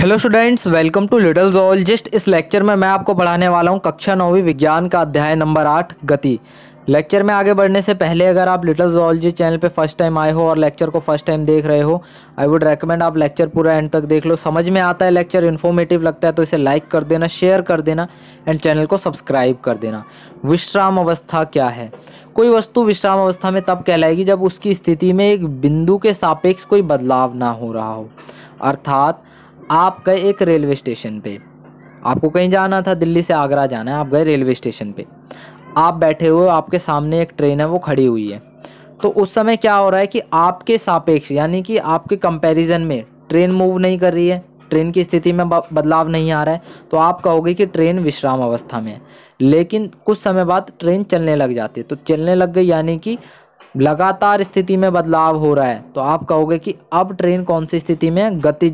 hello students welcome to Little जोल just इस lecture में मैं आपको पढ़ाने वाला हूं कक्षा नौवीं विज्ञान का अध्याय नंबर आठ गति लेक्चर में आगे बढ़ने से पहले अगर आप लिटल जोलॉजी चैनल पे फर्स्ट टाइम आए हो और लेक्चर को फर्स्ट टाइम देख रहे हो आई वुड रेकमेंड आप लेक्चर पूरा एंड तक देख लो समझ में आता है लेक्चर इन्फॉर्मेटिव लगता है तो इसे लाइक कर देना शेयर कर देना एंड चैनल को सब्सक्राइब कर देना विश्राम अवस्था क्या है कोई वस्तु विश्राम अवस्था में तब कहलाएगी जब उसकी स्थिति में एक बिंदु के सापेक्ष कोई बदलाव ना हो रहा हो अर्थात आप गए एक रेलवे स्टेशन पे आपको कहीं जाना था दिल्ली से आगरा जाना है आप गए रेलवे स्टेशन पे आप बैठे हुए आपके सामने एक ट्रेन है वो खड़ी हुई है तो उस समय क्या हो रहा है कि आपके सापेक्ष यानी कि आपके कंपैरिजन में ट्रेन मूव नहीं कर रही है ट्रेन की स्थिति में बदलाव नहीं आ रहा है तो आप कहोगे कि ट्रेन विश्राम अवस्था में है लेकिन कुछ समय बाद ट्रेन चलने लग जाती है तो चलने लग गई यानी कि लगातार स्थिति में बदलाव हो रहा है तो आप कहोगे कि अब ट्रेन कौन सी स्थिति में गति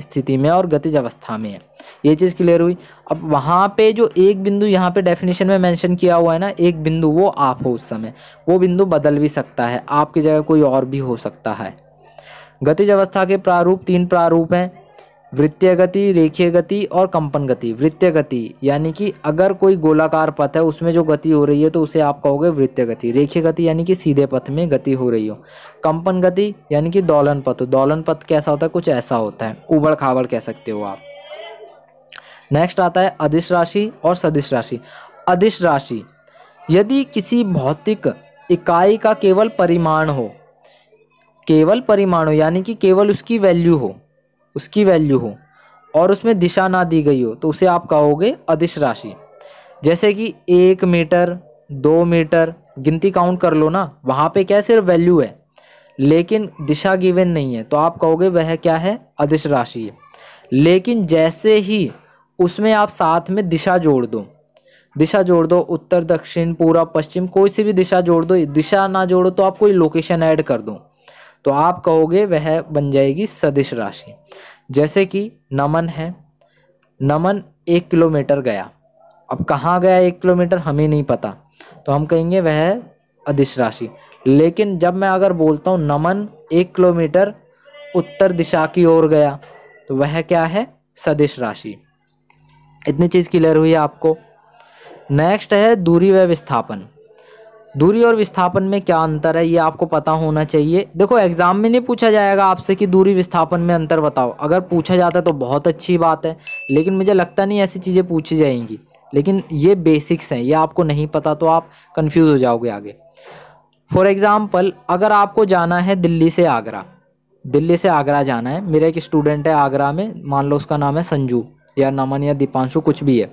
स्थिति में और गतिज अवस्था में है ये चीज़ क्लियर हुई अब वहाँ पे जो एक बिंदु यहाँ पे डेफिनेशन में मेंशन किया हुआ है ना एक बिंदु वो आप हो उस समय वो बिंदु बदल भी सकता है आपकी जगह कोई और भी हो सकता है गतिज अवस्था के प्रारूप तीन प्रारूप हैं वृत्तीय गति रेखीय गति और कंपन गति वृत्तीय गति यानी कि अगर कोई गोलाकार पथ है उसमें जो गति हो रही है तो उसे आप कहोगे वृत्तीय गति रेखीय गति यानी कि सीधे पथ में गति हो रही हो कंपन गति यानी कि दौलन पथ दौलन पथ कैसा होता है कुछ ऐसा होता है उबड़ खाबड़ कह सकते हो आप नेक्स्ट आता है अधिश राशि और सदिश राशि अधिश राशि यदि किसी भौतिक इकाई का केवल परिमाण हो केवल परिमाण हो यानी कि केवल उसकी वैल्यू हो उसकी वैल्यू हो और उसमें दिशा ना दी गई हो तो उसे आप कहोगे अदिश राशि जैसे कि एक मीटर दो मीटर गिनती काउंट कर लो ना वहाँ पे क्या सिर्फ वैल्यू है लेकिन दिशा गिवन नहीं है तो आप कहोगे वह क्या है अदिश राशि है लेकिन जैसे ही उसमें आप साथ में दिशा जोड़ दो दिशा जोड़ दो उत्तर दक्षिण पूरा पश्चिम कोई सी भी दिशा जोड़ दो दिशा ना जोड़ो तो आप कोई लोकेशन ऐड कर दो तो आप कहोगे वह बन जाएगी सदिश राशि जैसे कि नमन है नमन एक किलोमीटर गया अब कहाँ गया एक किलोमीटर हमें नहीं पता तो हम कहेंगे वह अदिश राशि लेकिन जब मैं अगर बोलता हूँ नमन एक किलोमीटर उत्तर दिशा की ओर गया तो वह क्या है सदिश राशि इतनी चीज़ क्लियर हुई आपको नेक्स्ट है दूरी व विस्थापन दूरी और विस्थापन में क्या अंतर है ये आपको पता होना चाहिए देखो एग्जाम में नहीं पूछा जाएगा आपसे कि दूरी विस्थापन में अंतर बताओ अगर पूछा जाता है तो बहुत अच्छी बात है लेकिन मुझे लगता नहीं ऐसी चीज़ें पूछी जाएंगी लेकिन ये बेसिक्स हैं ये आपको नहीं पता तो आप कन्फ्यूज हो जाओगे आगे फॉर एग्ज़ाम्पल अगर आपको जाना है दिल्ली से आगरा दिल्ली से आगरा जाना है मेरा एक स्टूडेंट है आगरा में मान लो उसका नाम है संजू या नमन या दीपांशु कुछ भी है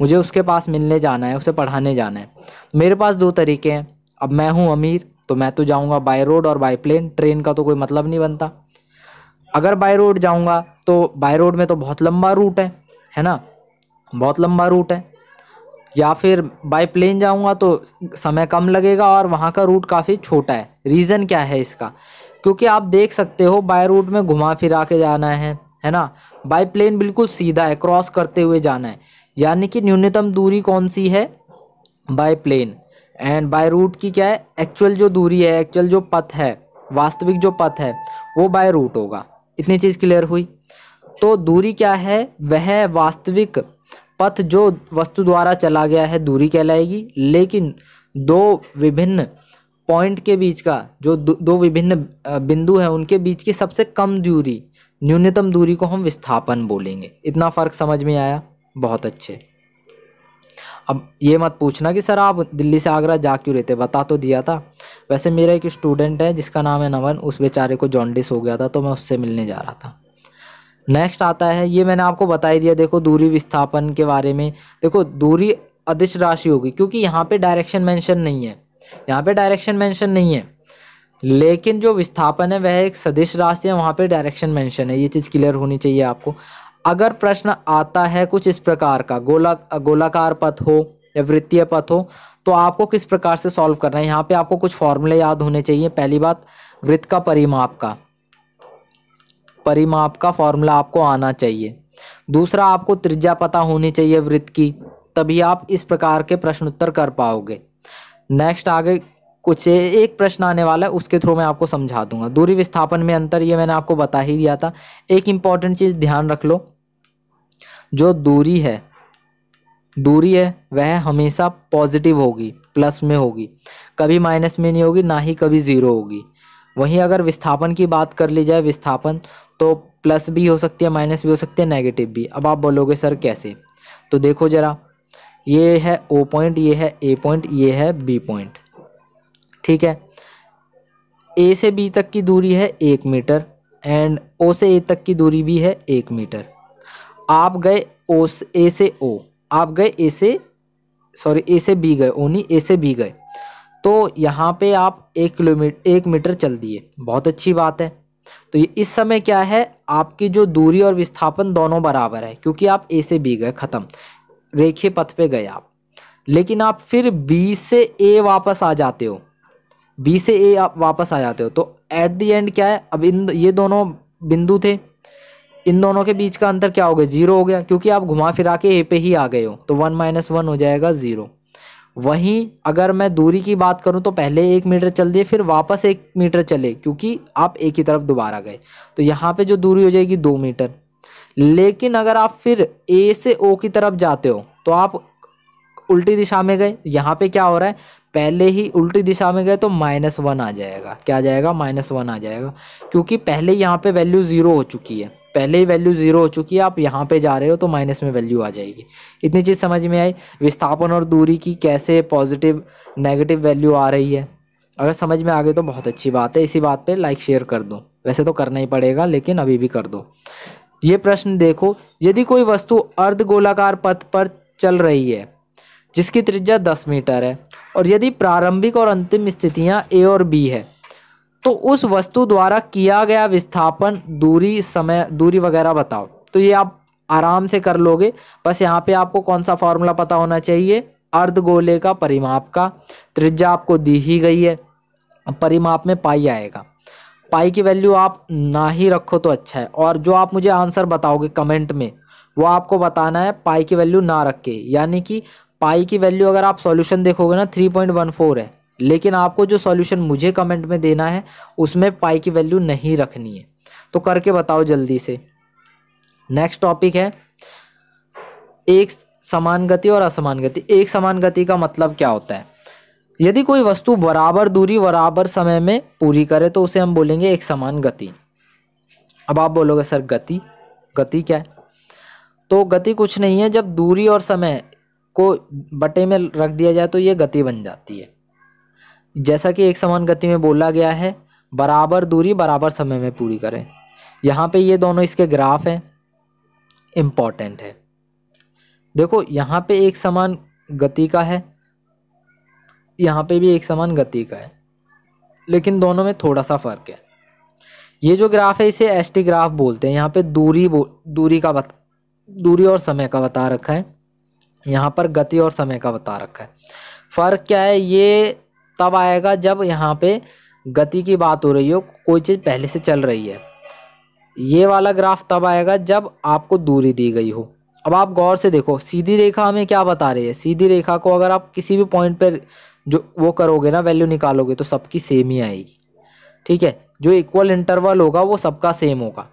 मुझे उसके पास मिलने जाना है उसे पढ़ाने जाना है मेरे पास दो तरीके हैं अब मैं हूँ अमीर तो मैं तो जाऊँगा बाय रोड और बाय प्लेन ट्रेन का तो कोई मतलब नहीं बनता अगर बाय रोड जाऊँगा तो बाय रोड में तो बहुत लंबा रूट है है ना बहुत लंबा रूट है या फिर बाय प्लेन जाऊँगा तो समय कम लगेगा और वहाँ का रूट काफ़ी छोटा है रीज़न क्या है इसका क्योंकि आप देख सकते हो बाय रूट में घुमा फिरा के जाना है है ना बाई प्लेन बिल्कुल सीधा है क्रॉस करते हुए जाना है यानी कि न्यूनतम दूरी कौन सी है by plane and by route की क्या है एक्चुअल जो दूरी है एक्चुअल जो पथ है वास्तविक जो पथ है वो बाय रूट होगा इतनी चीज़ क्लियर हुई तो दूरी क्या है वह वास्तविक पथ जो वस्तु द्वारा चला गया है दूरी कहलाएगी लेकिन दो विभिन्न पॉइंट के बीच का जो दो विभिन्न बिंदु है उनके बीच की सबसे कम दूरी न्यूनतम दूरी को हम विस्थापन बोलेंगे इतना फ़र्क समझ में आया बहुत अच्छे अब ये मत पूछना कि सर आप दिल्ली से आगरा जा क्यों रहते बता तो दिया था वैसे मेरा एक स्टूडेंट है जिसका नाम है नमन उस बेचारे को जॉन्डिस हो गया था तो मैं उससे मिलने जा रहा था नेक्स्ट आता है ये मैंने आपको बता ही दिया देखो दूरी विस्थापन के बारे में देखो दूरी अदिश राशि होगी क्योंकि यहाँ पे डायरेक्शन मेंशन नहीं है यहाँ पे डायरेक्शन मेंशन नहीं है लेकिन जो विस्थापन है वह एक सदिश राशि है वहाँ पे डायरेक्शन मेंशन है ये चीज़ क्लियर होनी चाहिए आपको अगर प्रश्न आता है कुछ इस प्रकार का गोला गोलाकार पथ हो या वृत्तीय पथ हो तो आपको किस प्रकार से सॉल्व करना है यहाँ पे आपको कुछ फॉर्मूले याद होने चाहिए पहली बात वृत्त का परिमाप का परिमाप का फॉर्मूला आपको आना चाहिए दूसरा आपको त्रिज्या पता होनी चाहिए वृत्त की तभी आप इस प्रकार के प्रश्न उत्तर कर पाओगे नेक्स्ट आगे कुछ एक प्रश्न आने वाला है उसके थ्रू मैं आपको समझा दूंगा दूरी विस्थापन में अंतर ये मैंने आपको बता ही दिया था एक इंपॉर्टेंट चीज़ ध्यान रख लो जो दूरी है दूरी है वह हमेशा पॉजिटिव होगी प्लस में होगी कभी माइनस में नहीं होगी ना ही कभी ज़ीरो होगी वहीं अगर विस्थापन की बात कर ली जाए विस्थापन तो प्लस भी हो सकती है माइनस भी हो सकती है नेगेटिव भी अब आप बोलोगे सर कैसे तो देखो ज़रा ये है ओ पॉइंट ये है ए पॉइंट ये है बी पॉइंट ठीक है ए से बी तक की दूरी है एक मीटर एंड ओ से ए तक की दूरी भी है एक मीटर आप गए ओ से ए से ओ आप गए ए से सॉरी ए से बी गए ओनी ए से बी गए तो यहाँ पे आप एक किलोमीटर एक मीटर चल दिए बहुत अच्छी बात है तो ये इस समय क्या है आपकी जो दूरी और विस्थापन दोनों बराबर है क्योंकि आप ए से बी गए ख़त्म रेखे पथ पे गए आप लेकिन आप फिर बी से ए वापस आ जाते हो बी से ए आप वापस आ जाते हो तो एट द एंड क्या है अब इन ये दोनों बिंदु थे इन दोनों के बीच का अंतर क्या हो गया जीरो हो गया क्योंकि आप घुमा फिरा के ए पे ही आ गए हो तो वन माइनस वन हो जाएगा ज़ीरो वहीं अगर मैं दूरी की बात करूं तो पहले एक मीटर चल दिए फिर वापस एक मीटर चले क्योंकि आप एक ही तरफ दोबारा गए तो यहाँ पे जो दूरी हो जाएगी दो मीटर लेकिन अगर आप फिर ए से ओ की तरफ जाते हो तो आप उल्टी दिशा में गए यहाँ पे क्या हो रहा है पहले ही उल्टी दिशा में गए तो माइनस वन आ जाएगा क्या जाएगा माइनस वन आ जाएगा क्योंकि पहले यहाँ पे वैल्यू ज़ीरो हो चुकी है पहले ही वैल्यू जीरो हो चुकी है आप यहाँ पे जा रहे हो तो माइनस में वैल्यू आ जाएगी इतनी चीज़ समझ में आई विस्थापन और दूरी की कैसे पॉजिटिव नेगेटिव वैल्यू आ रही है अगर समझ में आ गई तो बहुत अच्छी बात है इसी बात पर लाइक शेयर कर दो वैसे तो करना ही पड़ेगा लेकिन अभी भी कर दो ये प्रश्न देखो यदि कोई वस्तु अर्ध गोलाकार पथ पर चल रही है जिसकी त्रिज्या दस मीटर है और यदि प्रारंभिक और अंतिम स्थितियां ए और बी है तो उस वस्तु द्वारा किया गया विस्थापन दूरी समय दूरी वगैरह बताओ तो ये आप आराम से कर लोगे बस यहाँ पे आपको कौन सा फॉर्मूला पता होना चाहिए अर्ध गोले का परिमाप का त्रिज्या आपको दी ही गई है परिमाप में पाई आएगा पाई की वैल्यू आप ना ही रखो तो अच्छा है और जो आप मुझे आंसर बताओगे कमेंट में वो आपको बताना है पाई की वैल्यू ना रख के यानी कि पाई की वैल्यू अगर आप सॉल्यूशन देखोगे ना थ्री पॉइंट वन फोर है लेकिन आपको जो सॉल्यूशन मुझे कमेंट में देना है उसमें पाई की वैल्यू नहीं रखनी है तो करके बताओ जल्दी से नेक्स्ट टॉपिक है एक समान गति और असमान गति एक समान गति का मतलब क्या होता है यदि कोई वस्तु बराबर दूरी बराबर समय में पूरी करे तो उसे हम बोलेंगे एक समान गति अब आप बोलोगे सर गति गति क्या है तो गति कुछ नहीं है जब दूरी और समय को बटे में रख दिया जाए तो ये गति बन जाती है जैसा कि एक समान गति में बोला गया है बराबर दूरी बराबर समय में पूरी करें यहाँ पे ये दोनों इसके ग्राफ हैं इम्पॉर्टेंट है देखो यहाँ पे एक समान गति का है यहाँ पे भी एक समान गति का है लेकिन दोनों में थोड़ा सा फ़र्क है ये जो ग्राफ है इसे एस ग्राफ बोलते हैं यहाँ पे दूरी दूरी का बता दूरी और समय का बता रखा है यहाँ पर गति और समय का बता रखा है फ़र्क क्या है ये तब आएगा जब यहाँ पे गति की बात हो रही हो कोई चीज़ पहले से चल रही है ये वाला ग्राफ तब आएगा जब आपको दूरी दी गई हो अब आप गौर से देखो सीधी रेखा हमें क्या बता रही है सीधी रेखा को अगर आप किसी भी पॉइंट पर जो वो करोगे ना वैल्यू निकालोगे तो सबकी सेम ही आएगी ठीक है जो इक्वल इंटरवल होगा वो सबका सेम होगा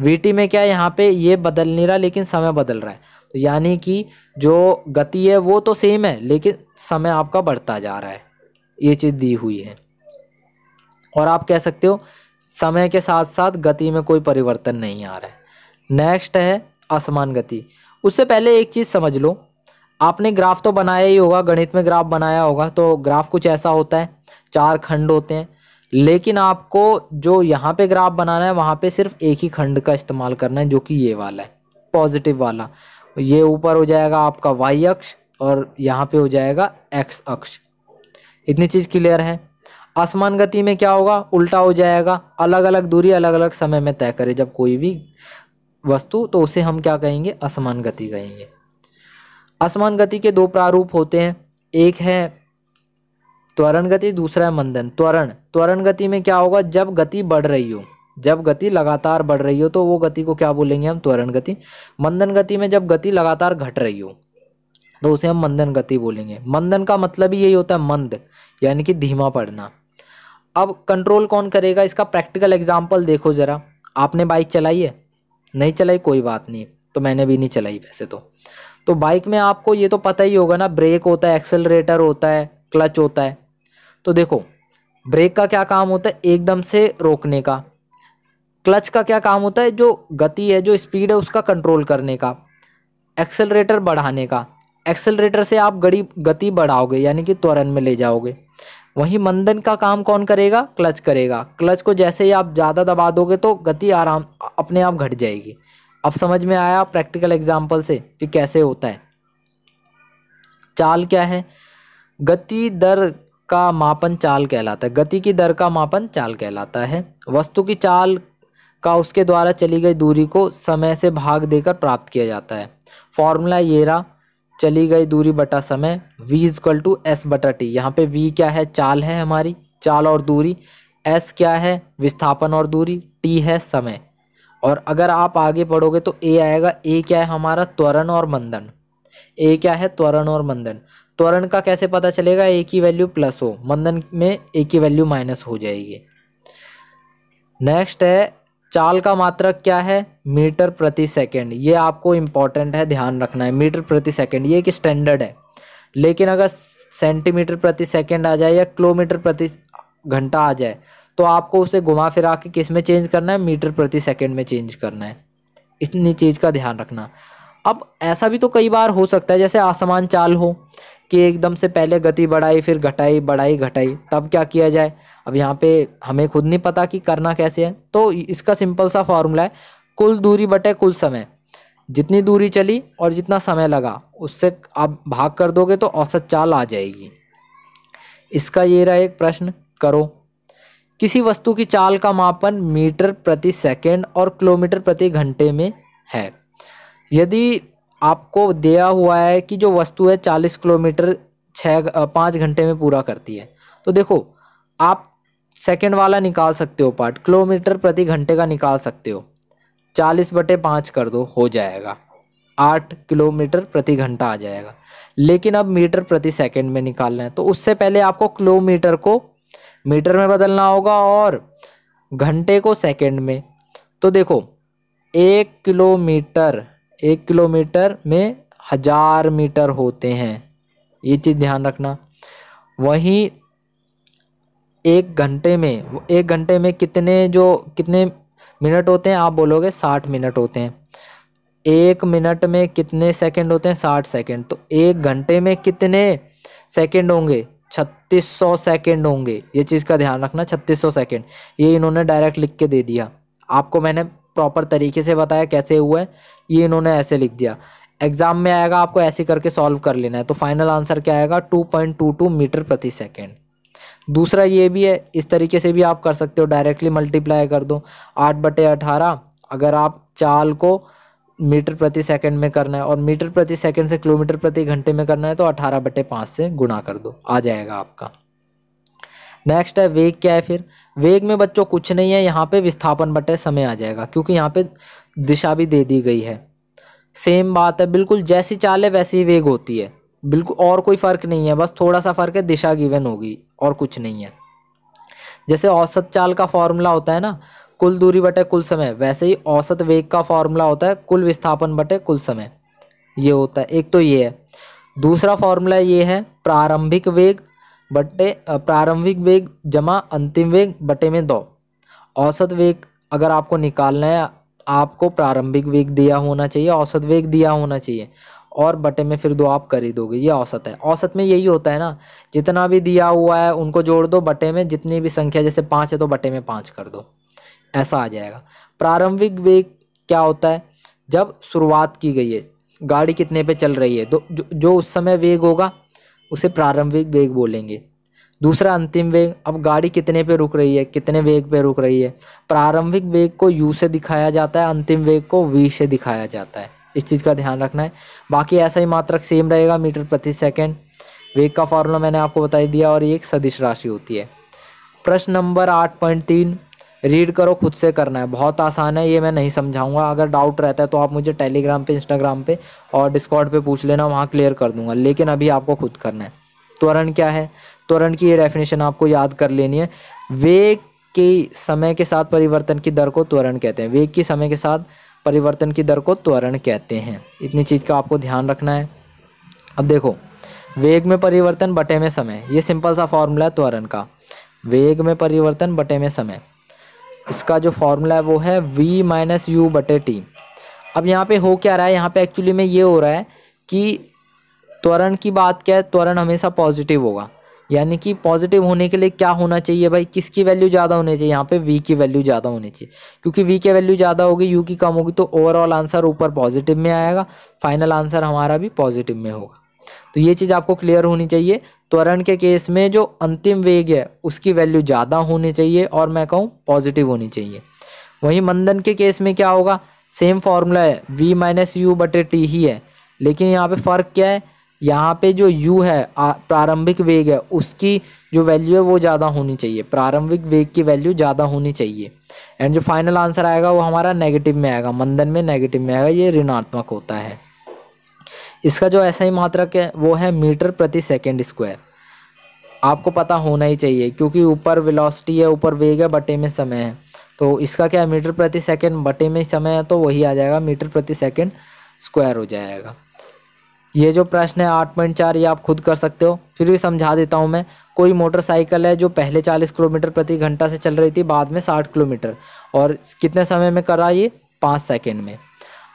वीटी में क्या है यहाँ पे ये बदल नहीं रहा लेकिन समय बदल रहा है यानी कि जो गति है वो तो सेम है लेकिन समय आपका बढ़ता जा रहा है ये चीज़ दी हुई है और आप कह सकते हो समय के साथ साथ गति में कोई परिवर्तन नहीं आ रहा है नेक्स्ट है असमान गति उससे पहले एक चीज़ समझ लो आपने ग्राफ तो बनाया ही होगा गणित में ग्राफ बनाया होगा तो ग्राफ कुछ ऐसा होता है चार खंड होते हैं लेकिन आपको जो यहाँ पे ग्राफ बनाना है वहाँ पे सिर्फ एक ही खंड का इस्तेमाल करना है जो कि ये वाला है पॉजिटिव वाला ये ऊपर हो जाएगा आपका वाई अक्ष और यहाँ पे हो जाएगा एक्स अक्ष इतनी चीज़ क्लियर है आसमान गति में क्या होगा उल्टा हो जाएगा अलग अलग दूरी अलग अलग समय में तय करे जब कोई भी वस्तु तो उसे हम क्या कहेंगे असमान गति कहेंगे असमान गति के दो प्रारूप होते हैं एक है त्वरण गति दूसरा है मंदन त्वरण त्वरण गति में क्या होगा जब गति बढ़ रही हो जब गति लगातार बढ़ रही हो तो वो गति को क्या बोलेंगे हम त्वरण गति मंदन गति में जब गति लगातार घट रही हो तो उसे हम मंदन गति बोलेंगे मंदन का मतलब ही यही होता है मंद यानी कि धीमा पड़ना अब कंट्रोल कौन करेगा इसका प्रैक्टिकल एग्जाम्पल देखो ज़रा आपने बाइक चलाई है नहीं चलाई कोई बात नहीं तो मैंने भी नहीं चलाई वैसे तो तो बाइक में आपको ये तो पता ही होगा ना ब्रेक होता है एक्सेलरेटर होता है क्लच होता है तो देखो ब्रेक का क्या काम होता है एकदम से रोकने का क्लच का क्या काम होता है जो गति है जो स्पीड है उसका कंट्रोल करने का एक्सेलरेटर बढ़ाने का एक्सेलरेटर से आप गड़ी गति बढ़ाओगे यानी कि त्वरण में ले जाओगे वहीं मंदन का काम कौन करेगा क्लच करेगा क्लच को जैसे ही आप ज़्यादा दबा दोगे तो गति आराम अपने आप घट जाएगी अब समझ में आया प्रैक्टिकल एग्जाम्पल से कि कैसे होता है चाल क्या है गति दर का मापन चाल कहलाता है गति की दर का मापन चाल कहलाता है वस्तु की चाल का उसके द्वारा चली गई दूरी को समय से भाग देकर प्राप्त किया जाता है फॉर्मूला ये रहा चली गई दूरी बटा समय v इजक्ल टू एस बटा टी यहाँ पे v क्या है चाल है हमारी चाल और दूरी s क्या है विस्थापन और दूरी t है समय और अगर आप आगे पढ़ोगे तो a आएगा a क्या है हमारा त्वरण और मंदन a क्या है त्वरण और मंदन त्वरण का कैसे पता चलेगा a की वैल्यू प्लस हो मंदन में a की वैल्यू माइनस हो जाएगी नेक्स्ट है चाल का मात्रक क्या है मीटर प्रति सेकंड ये आपको इम्पॉर्टेंट है ध्यान रखना है मीटर प्रति सेकंड ये एक स्टैंडर्ड है लेकिन अगर सेंटीमीटर प्रति सेकंड आ जाए या किलोमीटर प्रति घंटा आ जाए तो आपको उसे घुमा फिरा के किस में चेंज करना है मीटर प्रति सेकंड में चेंज करना है इतनी चीज़ का ध्यान रखना अब ऐसा भी तो कई बार हो सकता है जैसे आसमान चाल हो कि एकदम से पहले गति बढ़ाई फिर घटाई बढ़ाई घटाई तब क्या किया जाए अब यहाँ पे हमें खुद नहीं पता कि करना कैसे है तो इसका सिंपल सा फॉर्मूला है कुल दूरी बटे कुल समय जितनी दूरी चली और जितना समय लगा उससे आप भाग कर दोगे तो औसत चाल आ जाएगी इसका ये रहा एक प्रश्न करो किसी वस्तु की चाल का मापन मीटर प्रति सेकेंड और किलोमीटर प्रति घंटे में है यदि आपको दिया हुआ है कि जो वस्तु है चालीस किलोमीटर छः पाँच घंटे में पूरा करती है तो देखो आप सेकेंड वाला निकाल सकते हो पार्ट किलोमीटर प्रति घंटे का निकाल सकते हो चालीस बटे पाँच कर दो हो जाएगा आठ किलोमीटर प्रति घंटा आ जाएगा लेकिन अब मीटर प्रति सेकंड में निकालना है तो उससे पहले आपको किलोमीटर को मीटर में बदलना होगा और घंटे को सेकंड में तो देखो एक किलोमीटर एक किलोमीटर में हज़ार मीटर होते हैं ये चीज़ ध्यान रखना वहीं एक घंटे में एक घंटे में कितने जो कितने मिनट होते हैं आप बोलोगे साठ मिनट होते हैं एक मिनट में कितने सेकंड होते हैं साठ सेकंड तो एक घंटे में कितने सेकंड होंगे छत्तीस सौ सेकेंड होंगे ये चीज़ का ध्यान रखना छत्तीस सौ सेकेंड ये इन्होंने डायरेक्ट लिख के दे दिया आपको मैंने प्रॉपर तरीके से बताया कैसे हुआ है ये इन्होंने ऐसे लिख दिया एग्जाम में आएगा आपको ऐसे करके सॉल्व कर लेना है तो फाइनल आंसर क्या आएगा 2.22 मीटर प्रति सेकेंड दूसरा ये भी है इस तरीके से भी आप कर सकते हो डायरेक्टली मल्टीप्लाई कर दो आठ बटे अठारह अगर आप चाल को मीटर प्रति सेकेंड में करना है और मीटर प्रति सेकेंड से किलोमीटर प्रति घंटे में करना है तो अठारह बटे पाँच से गुणा कर दो आ जाएगा आपका नेक्स्ट है वेग क्या है फिर वेग में बच्चों कुछ नहीं है यहाँ पे विस्थापन बटे समय आ जाएगा क्योंकि यहाँ पे दिशा भी दे दी गई है सेम बात है बिल्कुल जैसी चाल है वैसी ही वेग होती है बिल्कुल और कोई फ़र्क नहीं है बस थोड़ा सा फ़र्क है दिशा गिवन होगी और कुछ नहीं है जैसे औसत चाल का फॉर्मूला होता है ना कुल दूरी बटे कुल समय वैसे ही औसत वेग का फॉर्मूला होता है कुल विस्थापन बटे कुल समय ये होता है एक तो ये है दूसरा फॉर्मूला ये है प्रारंभिक वेग बटे प्रारंभिक वेग जमा अंतिम वेग बटे में दो औसत वेग अगर आपको निकालना है आपको प्रारंभिक वेग दिया होना चाहिए औसत वेग दिया होना चाहिए और बटे में फिर दो आप कर ही दोगे ये औसत है औसत में यही होता है ना जितना भी दिया हुआ है उनको जोड़ दो बटे में जितनी भी संख्या जैसे पाँच है तो बटे में पाँच कर दो ऐसा आ जाएगा प्रारंभिक वेग क्या होता है जब शुरुआत की गई है गाड़ी कितने पे चल रही है तो जो, जो उस समय वेग होगा उसे प्रारंभिक वेग बोलेंगे दूसरा अंतिम वेग अब गाड़ी कितने पे रुक रही है कितने वेग पे रुक रही है प्रारंभिक वेग को यू से दिखाया जाता है अंतिम वेग को वी से दिखाया जाता है इस चीज़ का ध्यान रखना है बाकी ऐसा ही मात्रक सेम रहेगा मीटर प्रति सेकेंड वेग का फॉर्मूला मैंने आपको बताई दिया और ये एक सदिश राशि होती है प्रश्न नंबर आठ पॉइंट तीन रीड करो खुद से करना है बहुत आसान है ये मैं नहीं समझाऊंगा अगर डाउट रहता है तो आप मुझे टेलीग्राम पे इंस्टाग्राम पे और डिस्कॉर्ड पे पूछ लेना वहाँ क्लियर कर दूंगा लेकिन अभी आपको खुद करना है त्वरण क्या है त्वरण की ये डेफिनेशन आपको याद कर लेनी है वेग की समय के साथ परिवर्तन की दर को त्वरण कहते हैं वेग की समय के साथ परिवर्तन की दर को त्वरण कहते हैं इतनी चीज़ का आपको ध्यान रखना है अब देखो वेग में परिवर्तन बटे में समय ये सिंपल सा फॉर्मूला है त्वरण का वेग में परिवर्तन बटे में समय इसका जो फॉर्मूला है वो है v माइनस यू बटे टी अब यहाँ पे हो क्या रहा है यहाँ पे एक्चुअली में ये हो रहा है कि त्वरण की बात क्या है त्वरण हमेशा पॉजिटिव होगा यानी कि पॉजिटिव होने के लिए क्या होना चाहिए भाई किसकी वैल्यू ज़्यादा होनी चाहिए यहाँ पे वी की वैल्यू ज़्यादा होनी चाहिए क्योंकि वी की वैल्यू ज़्यादा होगी यू की कम होगी तो ओवरऑल आंसर ऊपर पॉजिटिव में आएगा फाइनल आंसर हमारा भी पॉजिटिव में होगा तो ये चीज़ आपको क्लियर होनी चाहिए त्वरण के केस में जो अंतिम वेग है उसकी वैल्यू ज़्यादा होनी चाहिए और मैं कहूँ पॉजिटिव होनी चाहिए वहीं मंदन के केस में क्या होगा सेम फॉर्मूला है v माइनस यू बटे टी ही है लेकिन यहाँ पे फ़र्क क्या है यहाँ पे जो u है प्रारंभिक वेग है उसकी जो वैल्यू है वो ज़्यादा होनी चाहिए प्रारंभिक वेग की वैल्यू ज़्यादा होनी चाहिए एंड जो फाइनल आंसर आएगा वो हमारा नेगेटिव में आएगा मंदन में नेगेटिव में आएगा ये ऋणात्मक होता है इसका जो ऐसा ही मात्रक है वो है मीटर प्रति सेकेंड स्क्वायर आपको पता होना ही चाहिए क्योंकि ऊपर वेलोसिटी है ऊपर वेग है बटे में समय है तो इसका क्या है मीटर प्रति सेकेंड बटे में समय है तो वही आ जाएगा मीटर प्रति सेकेंड स्क्वायर हो जाएगा ये जो प्रश्न है आठ पॉइंट चार ये आप खुद कर सकते हो फिर भी समझा देता हूँ मैं कोई मोटरसाइकिल है जो पहले चालीस किलोमीटर प्रति घंटा से चल रही थी बाद में साठ किलोमीटर और कितने समय में करा ये पाँच सेकेंड में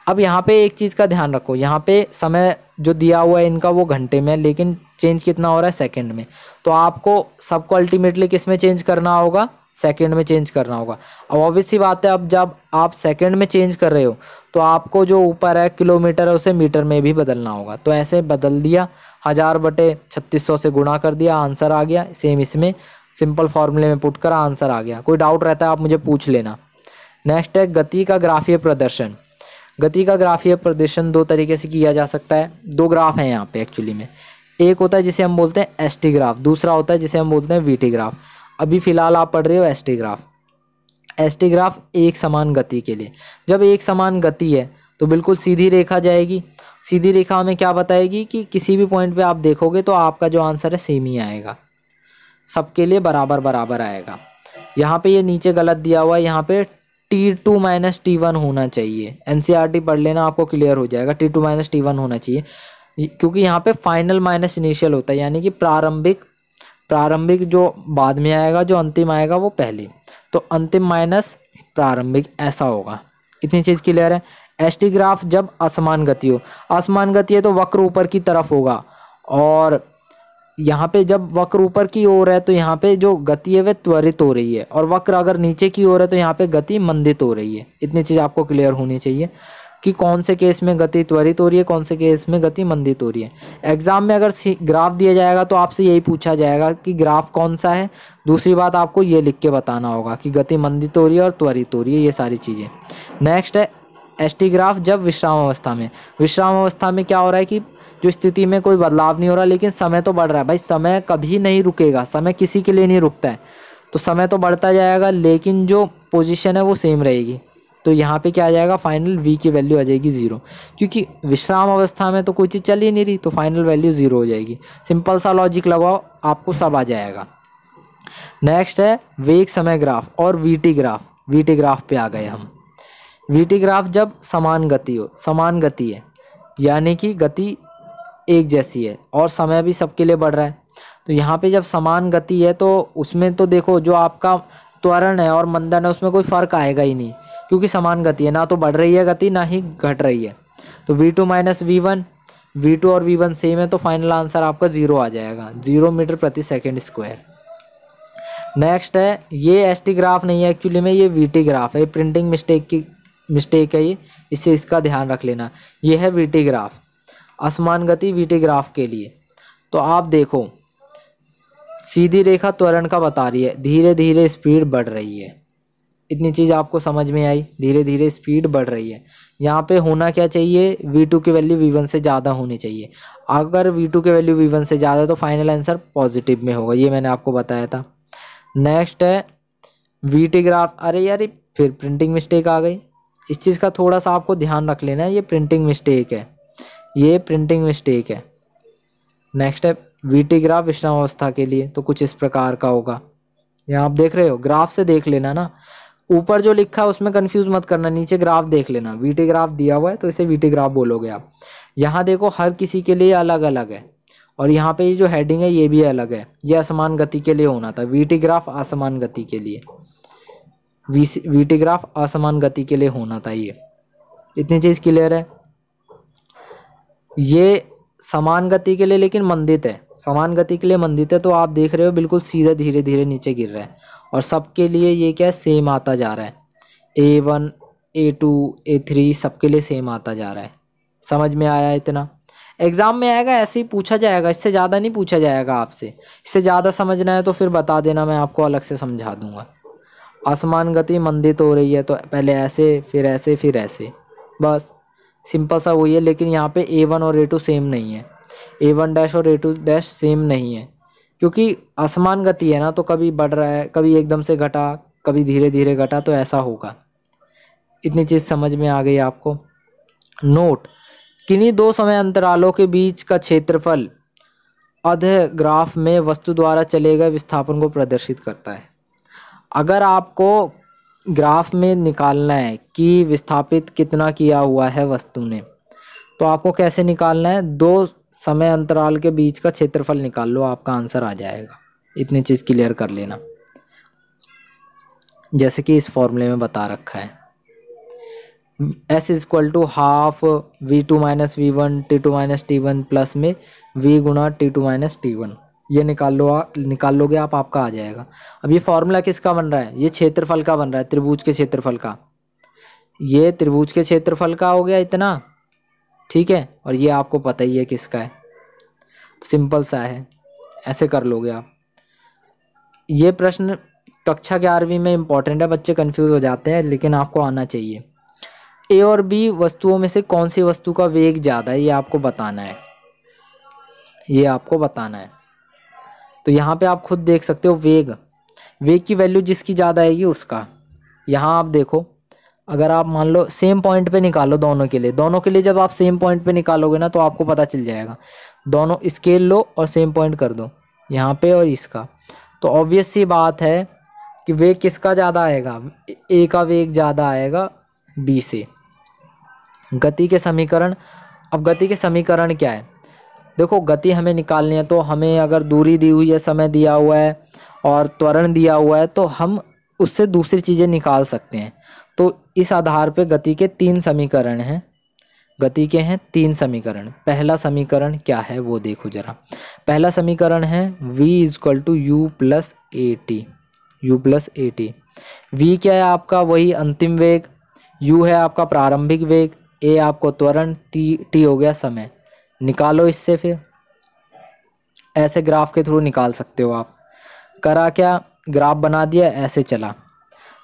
अब यहाँ पे एक चीज़ का ध्यान रखो यहाँ पे समय जो दिया हुआ है इनका वो घंटे में लेकिन चेंज कितना हो रहा है सेकंड में तो आपको सबको अल्टीमेटली किस में चेंज करना होगा सेकंड में चेंज करना होगा अब ऑब्वियस सी बात है अब जब आप सेकंड में चेंज कर रहे हो तो आपको जो ऊपर है किलोमीटर है उसे मीटर में भी बदलना होगा तो ऐसे बदल दिया हज़ार बटे छत्तीस सौ से गुणा कर दिया आंसर आ गया सेम इसमें सिंपल फॉर्मूले में पुट कर आंसर आ गया कोई डाउट रहता है आप मुझे पूछ लेना नेक्स्ट है गति का ग्राफीय प्रदर्शन गति का ग्राफीय प्रदर्शन दो तरीके से किया जा सकता है दो ग्राफ हैं यहाँ पे एक्चुअली में एक होता है जिसे हम बोलते हैं एस टी ग्राफ दूसरा होता है जिसे हम बोलते हैं वी टी ग्राफ अभी फ़िलहाल आप पढ़ रहे हो S T graph S T graph एक समान गति के लिए जब एक समान गति है तो बिल्कुल सीधी रेखा जाएगी सीधी रेखा हमें क्या बताएगी कि किसी भी पॉइंट पे आप देखोगे तो आपका जो आंसर है सेम ही आएगा सबके लिए बराबर बराबर आएगा यहाँ पे ये नीचे गलत दिया हुआ है यहाँ पे T two minus T one होना चाहिए एन e पढ़ लेना आपको क्लियर हो जाएगा T two minus T one होना चाहिए क्योंकि यहाँ पे फाइनल माइनस इनिशियल होता है यानी कि प्रारंभिक प्रारंभिक जो बाद में आएगा जो अंतिम आएगा वो पहले तो अंतिम माइनस प्रारंभिक ऐसा होगा इतनी चीज़ क्लियर है एस टी ग्राफ जब असमान गति हो असमान गति है तो वक्र ऊपर की तरफ होगा और यहाँ पे जब वक्र ऊपर की ओर है तो यहाँ पे जो गति है वह त्वरित हो रही है और वक्र अगर नीचे की ओर है तो यहाँ पे गति मंदित हो रही है इतनी चीज़ आपको क्लियर होनी चाहिए कि कौन से केस में गति त्वरित हो रही है कौन से केस में गति मंदित हो रही है एग्ज़ाम में अगर ग्राफ दिया जाएगा तो आपसे यही पूछा जाएगा कि ग्राफ कौन सा है दूसरी बात आपको ये लिख के बताना होगा कि गति मंदित हो रही है और त्वरित हो रही है ये सारी चीज़ें नेक्स्ट है एस ग्राफ जब विश्राम अवस्था में विश्राम अवस्था में क्या हो रहा है कि जो स्थिति में कोई बदलाव नहीं हो रहा लेकिन समय तो बढ़ रहा है भाई समय कभी नहीं रुकेगा समय किसी के लिए नहीं रुकता है तो समय तो बढ़ता जाएगा लेकिन जो पोजिशन है वो सेम रहेगी तो यहाँ पे क्या आ जाएगा फाइनल वी की वैल्यू आ जाएगी ज़ीरो क्योंकि विश्राम अवस्था में तो कोई चीज़ चल ही नहीं रही तो फाइनल वैल्यू ज़ीरो हो जाएगी सिंपल सा लॉजिक लगाओ आपको सब आ जाएगा नेक्स्ट है वेग समय ग्राफ और वीटी ग्राफ वीटी ग्राफ पे आ गए हम वीटी ग्राफ जब समान गति हो समान गति है यानी कि गति एक जैसी है और समय भी सबके लिए बढ़ रहा है तो यहाँ पे जब समान गति है तो उसमें तो देखो जो आपका त्वरण है और मंदन है उसमें कोई फ़र्क आएगा ही नहीं क्योंकि समान गति है ना तो बढ़ रही है गति ना ही घट रही है तो V two minus V one V two और वी वन सेम है तो फाइनल आंसर आपका ज़ीरो आ जाएगा जीरो मीटर प्रति सेकेंड स्क्वायर नेक्स्ट है ये एस टी ग्राफ नहीं है एक्चुअली में ये वी टी ग्राफ है प्रिंटिंग मिस्टेक की मिस्टेक है ये इससे इसका ध्यान रख लेना ये है वी टी ग्राफ असमान गति वीटीग्राफ के लिए तो आप देखो सीधी रेखा त्वरण का बता रही है धीरे धीरे स्पीड बढ़ रही है इतनी चीज़ आपको समझ में आई धीरे धीरे स्पीड बढ़ रही है यहाँ पे होना क्या चाहिए वी टू की वैल्यू V1 से ज़्यादा होनी चाहिए अगर वी टू की वैल्यू V1 से ज़्यादा है तो फाइनल आंसर पॉजिटिव में होगा ये मैंने आपको बताया था नेक्स्ट है वी टी ग्राफ अरे यार फिर प्रिंटिंग मिस्टेक आ गई इस चीज़ का थोड़ा सा आपको ध्यान रख लेना है ये प्रिंटिंग मिस्टेक है ये प्रिंटिंग मिस्टेक है नेक्स्ट है विश्राम विश्रामावस्था के लिए तो कुछ इस प्रकार का होगा यहाँ आप देख रहे हो ग्राफ से देख लेना ना ऊपर जो लिखा है उसमें कंफ्यूज मत करना नीचे ग्राफ देख लेना ग्राफ दिया हुआ है तो इसे ग्राफ बोलोगे आप यहाँ देखो हर किसी के लिए अलग अलग है और यहाँ पे ये जो हेडिंग है ये भी अलग है ये असमान गति के लिए होना था ग्राफ असमान गति के लिए ग्राफ असमान गति के लिए होना था ये इतनी चीज़ क्लियर है ये समान गति के लिए लेकिन मंदित है समान गति के लिए मंदित है तो आप देख रहे हो बिल्कुल सीधा धीरे धीरे नीचे गिर रहा है और सबके लिए ये क्या है सेम आता जा रहा है A one A two A three सबके लिए सेम आता जा रहा है समझ में आया इतना एग्ज़ाम में आएगा ऐसे ही पूछा जाएगा इससे ज़्यादा नहीं पूछा जाएगा आपसे इससे ज़्यादा समझना है तो फिर बता देना मैं आपको अलग से समझा दूँगा आसमान गति मंदित हो रही है तो पहले ऐसे फिर ऐसे फिर ऐसे बस सिंपल सा वही है लेकिन यहाँ पे ए वन और ए टू सेम नहीं है ए वन डैश और ए टू डैश सेम नहीं है क्योंकि असमान गति है ना तो कभी बढ़ रहा है कभी एकदम से घटा कभी धीरे धीरे घटा तो ऐसा होगा इतनी चीज़ समझ में आ गई आपको नोट किन्हीं दो समय अंतरालों के बीच का क्षेत्रफल अध ग्राफ में वस्तु द्वारा चले गए विस्थापन को प्रदर्शित करता है अगर आपको ग्राफ में निकालना है कि विस्थापित कितना किया हुआ है वस्तु ने तो आपको कैसे निकालना है दो समय अंतराल के बीच का क्षेत्रफल निकाल लो आपका आंसर आ जाएगा इतनी चीज़ क्लियर कर लेना जैसे कि इस फॉर्मूले में बता रखा है S is equal to half V two minus V one T two minus T one plus में वी गुणा T two minus T one ये निकाल लो आप निकाल लोगे आप आपका आ जाएगा अब ये फॉर्मूला किसका बन रहा है ये क्षेत्रफल का बन रहा है त्रिभुज के क्षेत्रफल का ये त्रिभुज के क्षेत्रफल का हो गया इतना ठीक है और ये आपको पता ही है किसका है सिंपल सा है ऐसे कर लोगे आप ये प्रश्न कक्षा ग्यारहवीं में इंपॉर्टेंट है बच्चे कन्फ्यूज हो जाते हैं लेकिन आपको आना चाहिए ए और बी वस्तुओं में से कौन सी वस्तु का वेग ज़्यादा है ये आपको बताना है ये आपको बताना है तो यहाँ पे आप खुद देख सकते हो वेग वेग की वैल्यू जिसकी ज़्यादा आएगी उसका यहाँ आप देखो अगर आप मान लो सेम पॉइंट पे निकालो दोनों के लिए दोनों के लिए जब आप सेम पॉइंट पे निकालोगे ना तो आपको पता चल जाएगा दोनों स्केल लो और सेम पॉइंट कर दो यहाँ पे और इसका तो ऑब्वियस सी बात है कि वेग किसका ज़्यादा आएगा ए का वेग ज़्यादा आएगा बी से गति के समीकरण अब गति के समीकरण क्या है देखो गति हमें निकालनी है तो हमें अगर दूरी दी हुई है समय दिया हुआ है और त्वरण दिया हुआ है तो हम उससे दूसरी चीज़ें निकाल सकते हैं तो इस आधार पर गति के तीन समीकरण हैं गति के हैं तीन समीकरण पहला समीकरण क्या है वो देखो जरा पहला समीकरण है v equal to U plus A T U plus A T V क्या है आपका वही अंतिम वेग u है आपका प्रारंभिक वेग a आपको त्वरण टी टी हो गया समय निकालो इससे फिर ऐसे ग्राफ के थ्रू निकाल सकते हो आप करा क्या ग्राफ बना दिया ऐसे चला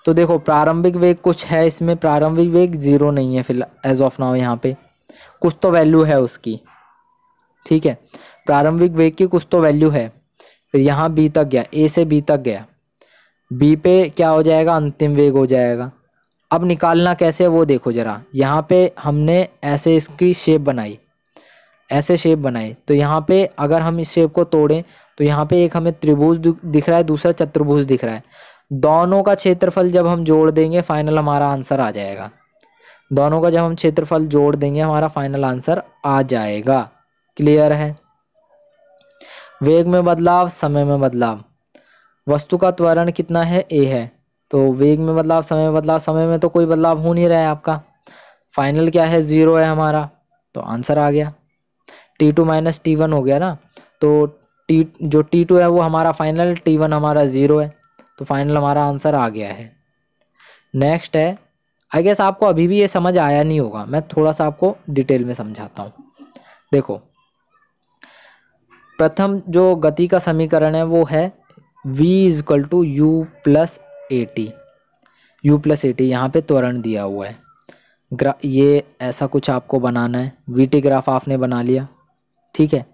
तो देखो प्रारंभिक वेग कुछ है इसमें प्रारंभिक वेग ज़ीरो नहीं है फिलहाल एज ऑफ नाउ यहाँ पे कुछ तो वैल्यू है उसकी ठीक है प्रारंभिक वेग की कुछ तो वैल्यू है फिर यहाँ बी तक गया ए से बी तक गया बी पे क्या हो जाएगा अंतिम वेग हो जाएगा अब निकालना कैसे है वो देखो ज़रा यहाँ पे हमने ऐसे इसकी शेप बनाई ऐसे शेप बनाए तो यहाँ पे अगर हम इस शेप को तोड़ें तो यहाँ पे एक हमें त्रिभुज दिख रहा है दूसरा चतुर्भुज दिख रहा है दोनों का क्षेत्रफल जब हम जोड़ देंगे फाइनल हमारा आंसर आ जाएगा दोनों का जब हम क्षेत्रफल जोड़ देंगे हमारा फाइनल आंसर आ जाएगा क्लियर है वेग में बदलाव समय में बदलाव वस्तु का त्वरण कितना है ए है तो वेग में बदलाव समय में बदलाव समय में तो कोई बदलाव हो नहीं रहा है आपका फाइनल क्या है ज़ीरो है हमारा तो आंसर आ गया T two minus T one हो गया ना तो टी जो टी टू है वो हमारा फाइनल टी वन हमारा ज़ीरो है तो फाइनल हमारा आंसर आ गया है नेक्स्ट है आई गेस आपको अभी भी ये समझ आया नहीं होगा मैं थोड़ा सा आपको डिटेल में समझाता हूँ देखो प्रथम जो गति का समीकरण है वो है v equal to U plus A T U plus A T यहाँ पर त्वरण दिया हुआ है ग्रा ये ऐसा कुछ आपको बनाना है वी टी ग्राफ आपने बना लिया ठीक है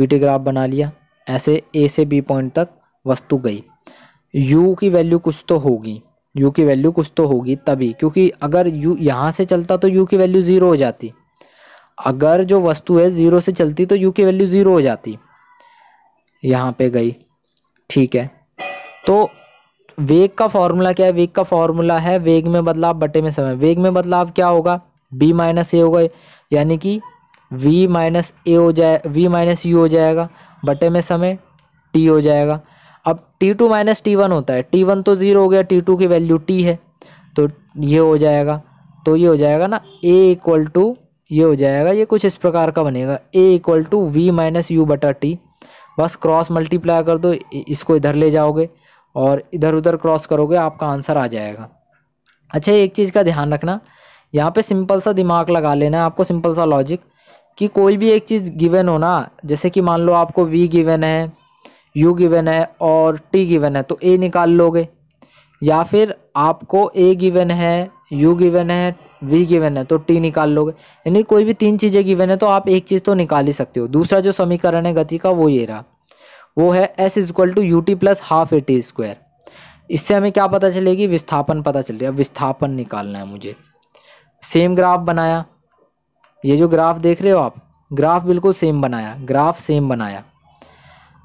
वीटी ग्राफ बना लिया ऐसे ए से बी पॉइंट तक वस्तु गई यू की वैल्यू कुछ तो होगी यू की वैल्यू कुछ तो होगी तभी क्योंकि अगर यू यहाँ से चलता तो यू की वैल्यू ज़ीरो हो जाती अगर जो वस्तु है ज़ीरो से चलती तो यू की वैल्यू ज़ीरो हो जाती यहाँ पे गई ठीक है तो वेग का फॉर्मूला क्या है वेग का फॉर्मूला है वेग में बदलाव बटे में समय वेग में बदलाव क्या होगा बी माइनस ए होगा यानी कि v माइनस ए हो जाए v माइनस यू हो जाएगा बटे में समय t हो जाएगा अब t2 टू माइनस टी होता है t1 तो ज़ीरो हो गया t2 की वैल्यू t है तो ये हो जाएगा तो ये हो जाएगा ना a इक्वल टू ये हो जाएगा ये कुछ इस प्रकार का बनेगा a equal to V minus U बटा टी बस क्रॉस मल्टीप्लाई कर दो इसको इधर ले जाओगे और इधर उधर क्रॉस करोगे आपका आंसर आ जाएगा अच्छा एक चीज़ का ध्यान रखना यहाँ पे सिंपल सा दिमाग लगा लेना है आपको सिंपल सा लॉजिक कि कोई भी एक चीज़ गिवन हो ना जैसे कि मान लो आपको वी गिवन है यू गिवन है और टी गिवन है तो ए निकाल लोगे या फिर आपको ए गिवन है यू गिवन है वी गिवन है तो टी निकाल लोगे यानी कोई भी तीन चीज़ें गिवन है तो आप एक चीज़ तो निकाल ही सकते हो दूसरा जो समीकरण है गति का वो ये रहा वो है S equal to U T plus half A T square इससे हमें क्या पता चलेगी विस्थापन पता चल रहा है विस्थापन निकालना है मुझे सेम ग्राफ बनाया ये जो ग्राफ देख रहे हो आप ग्राफ बिल्कुल सेम बनाया ग्राफ सेम बनाया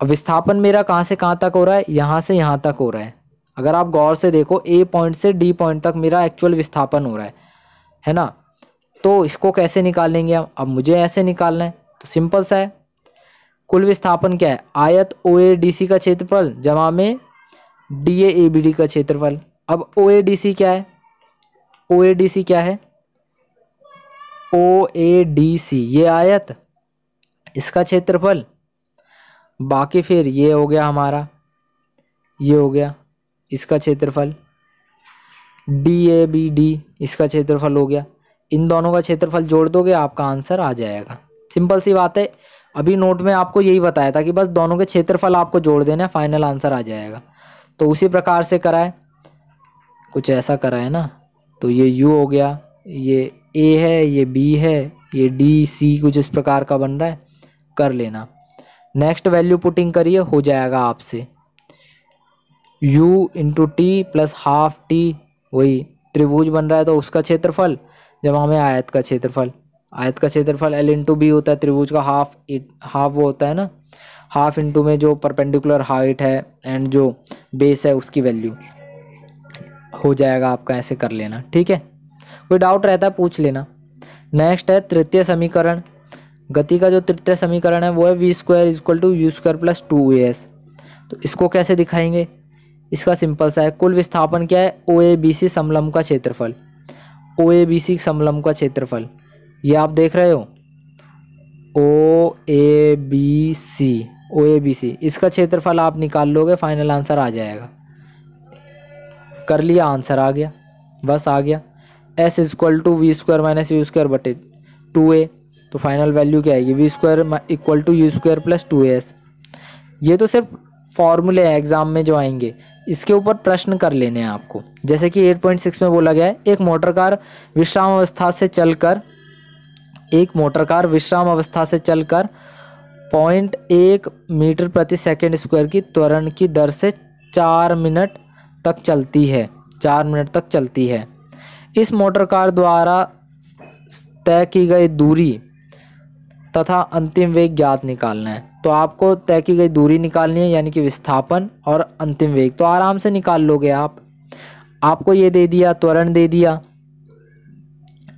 अब विस्थापन मेरा कहाँ से कहाँ तक हो रहा है यहाँ से यहाँ तक हो रहा है अगर आप गौर से देखो ए पॉइंट से डी पॉइंट तक मेरा एक्चुअल विस्थापन हो रहा है है ना तो इसको कैसे निकालेंगे हम अब मुझे ऐसे निकालना है तो सिंपल सा है कुल विस्थापन क्या है आयत ओ ए डी सी का क्षेत्रफल जमा में डी ए बी डी का क्षेत्रफल अब ओ ए डी सी क्या है ओ ए डी सी क्या है ओ ए डी सी ये आयत इसका क्षेत्रफल बाकी फिर ये हो गया हमारा ये हो गया इसका क्षेत्रफल डी ए बी डी इसका क्षेत्रफल हो गया इन दोनों का क्षेत्रफल जोड़ दोगे आपका आंसर आ जाएगा सिंपल सी बात है अभी नोट में आपको यही बताया था कि बस दोनों के क्षेत्रफल आपको जोड़ देना है फाइनल आंसर आ जाएगा तो उसी प्रकार से कराए कुछ ऐसा कराए ना तो ये यू हो गया ये ए है ये बी है ये डी सी कुछ इस प्रकार का बन रहा है कर लेना नेक्स्ट वैल्यू पुटिंग करिए हो जाएगा आपसे u into T plus half T वही त्रिभुज बन रहा है तो उसका क्षेत्रफल जब हमें आयत का क्षेत्रफल आयत का क्षेत्रफल l इंटू बी होता है त्रिभुज का हाफ हाफ वो होता है ना हाफ इंटू में जो परपेंडिकुलर हाइट है एंड जो बेस है उसकी वैल्यू हो जाएगा आपका ऐसे कर लेना ठीक है कोई डाउट रहता है पूछ लेना नेक्स्ट है तृतीय समीकरण गति का जो तृतीय समीकरण है वो है V square equal to U square plus two A S तो इसको कैसे दिखाएंगे इसका सिंपल सा है कुल विस्थापन क्या है ओ ए बी सी समलम का क्षेत्रफल ओ ए बी सी समलम का क्षेत्रफल ये आप देख रहे हो ओ A B C O A B C इसका क्षेत्रफल आप निकाल लोगे फाइनल आंसर आ जाएगा कर लिया आंसर आ गया बस आ गया S is equal to V square minus U square बटे टू ए तो फाइनल वैल्यू क्या आएगी V square equal to U square plus two A S ये तो सिर्फ फॉर्मूले हैं एग्ज़ाम में जो आएंगे इसके ऊपर प्रश्न कर लेने हैं आपको जैसे कि 8.6 में बोला गया है एक मोटर कार विश्राम अवस्था से चलकर एक मोटर कार विश्राम अवस्था से चलकर पॉइंट एक मीटर प्रति सेकेंड स्क्वायर की त्वरण की दर से चार मिनट तक चलती है चार मिनट तक चलती है इस मोटर कार द्वारा तय की गई दूरी तथा अंतिम वेग ज्ञात निकालना है तो आपको तय की गई दूरी निकालनी है यानी कि विस्थापन और अंतिम वेग तो आराम से निकाल लोगे आप आपको ये दे दिया त्वरण दे दिया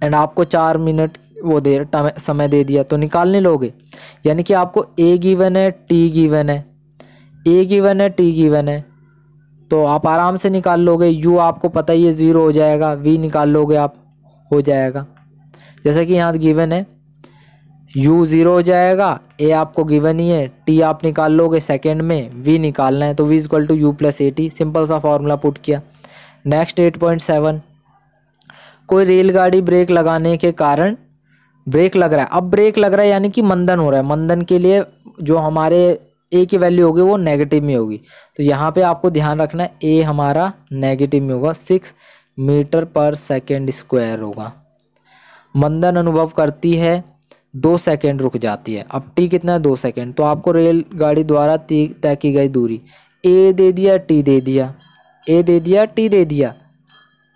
एंड आपको चार मिनट वो दे समय दे दिया तो निकालने लोगे यानी कि आपको ए गिवन है टी गिवन है ए गिवन है टी गिवन है तो आप आराम से निकाल लोगे यू आपको पता ही है ज़ीरो हो जाएगा वी निकाल लोगे आप हो जाएगा जैसे कि यहाँ गिवन है यू ज़ीरो हो जाएगा ए आपको गिवन ही है टी आप निकाल लोगे सेकेंड में वी निकालना है तो V equal to U plus A T simple सा फॉर्मूला पुट किया नेक्स्ट एट पॉइंट सेवन कोई रेलगाड़ी ब्रेक लगाने के कारण ब्रेक लग रहा है अब ब्रेक लग रहा है यानी कि मंदन हो रहा है मंदन के लिए जो हमारे ए की वैल्यू होगी वो नेगेटिव में होगी तो यहाँ पे आपको ध्यान रखना ए हमारा नेगेटिव में होगा six metre per second square होगा मंदन अनुभव करती है दो सेकेंड रुक जाती है अब टी कितना है दो सेकेंड तो आपको रेलगाड़ी द्वारा तय की गई दूरी ए दे दिया टी दे दिया ए दे दिया टी दे दिया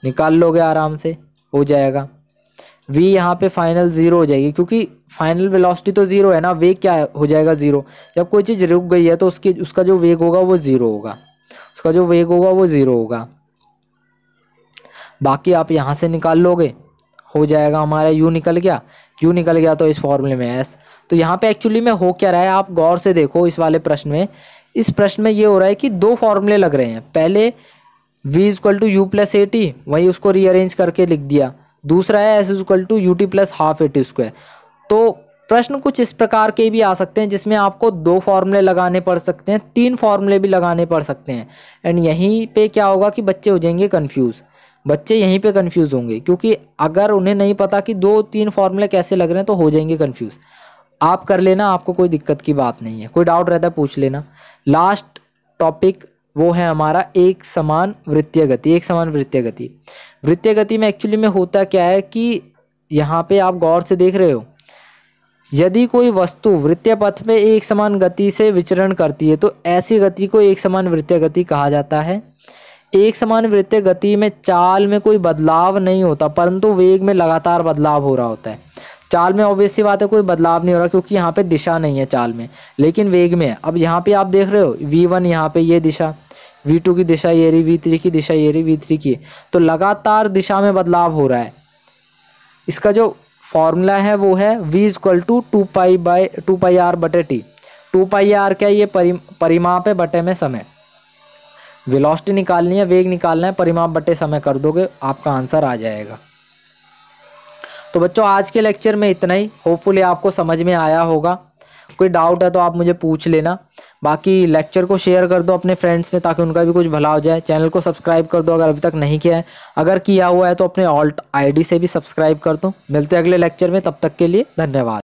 निकाल लोगे आराम से हो जाएगा वी यहाँ पे फाइनल जीरो हो जाएगी क्योंकि फाइनल वेलोसिटी तो जीरो है ना वेग क्या हो जाएगा जीरो जब कोई चीज़ रुक गई है तो उसकी उसका जो वेग होगा वो जीरो होगा उसका जो वेग होगा वो जीरो होगा बाकी आप यहाँ से निकाल लोगे हो जाएगा हमारा यू निकल गया यू निकल गया तो इस फॉर्मूले में एस तो यहाँ पे एक्चुअली में हो क्या रहा है आप गौर से देखो इस वाले प्रश्न में इस प्रश्न में ये हो रहा है कि दो फॉर्मूले लग रहे हैं पहले v is equal to U plus A T वहीं उसको रीअरेंज करके लिख दिया दूसरा है S equal to U T plus half A T square तो प्रश्न कुछ इस प्रकार के भी आ सकते हैं जिसमें आपको दो फॉर्मूले लगाने पड़ सकते हैं तीन फॉर्मूले भी लगाने पड़ सकते हैं एंड यहीं पे क्या होगा कि बच्चे हो जाएंगे कन्फ्यूज़ बच्चे यहीं पे कन्फ्यूज़ होंगे क्योंकि अगर उन्हें नहीं पता कि दो तीन फॉर्मूले कैसे लग रहे हैं तो हो जाएंगे कन्फ्यूज़ आप कर लेना आपको कोई दिक्कत की बात नहीं है कोई डाउट रहता है पूछ लेना लास्ट टॉपिक वो है हमारा एक समान वृत्तीय गति एक समान वृत्तीय गति वृत्तीय गति में एक्चुअली में होता क्या है कि यहाँ पे आप गौर से देख रहे हो यदि कोई वस्तु वृत्तीय पथ में एक समान गति से विचरण करती है तो ऐसी गति को एक समान वृत्तीय गति कहा जाता है एक समान वृत्तीय गति में चाल में कोई बदलाव नहीं होता परंतु वेग में लगातार बदलाव हो रहा होता है चाल में ऑब्वियसली बात है कोई बदलाव नहीं हो रहा क्योंकि यहाँ पे दिशा नहीं है चाल में लेकिन वेग में अब यहाँ पे आप देख रहे हो वी वन यहाँ पे ये दिशा V2 टू की दिशा ये रही वी थ्री की दिशा ये रही वी थ्री की तो लगातार दिशा में बदलाव हो रहा है इसका जो फॉर्मूला है वो है is equal to two pi by two pi R बटे टी टू पाई आर क्या ये परि परिमाप है बटे में समय वेलोसिटी निकालनी है वेग निकालना है परिमाप बटे समय कर दोगे आपका आंसर आ जाएगा तो बच्चों आज के लेक्चर में इतना ही होपफुली आपको समझ में आया होगा कोई डाउट है तो आप मुझे पूछ लेना बाकी लेक्चर को शेयर कर दो अपने फ्रेंड्स में ताकि उनका भी कुछ भला हो जाए चैनल को सब्सक्राइब कर दो अगर अभी तक नहीं किया है अगर किया हुआ है तो अपने ऑल्ट आईडी से भी सब्सक्राइब कर दो मिलते हैं अगले लेक्चर में तब तक के लिए धन्यवाद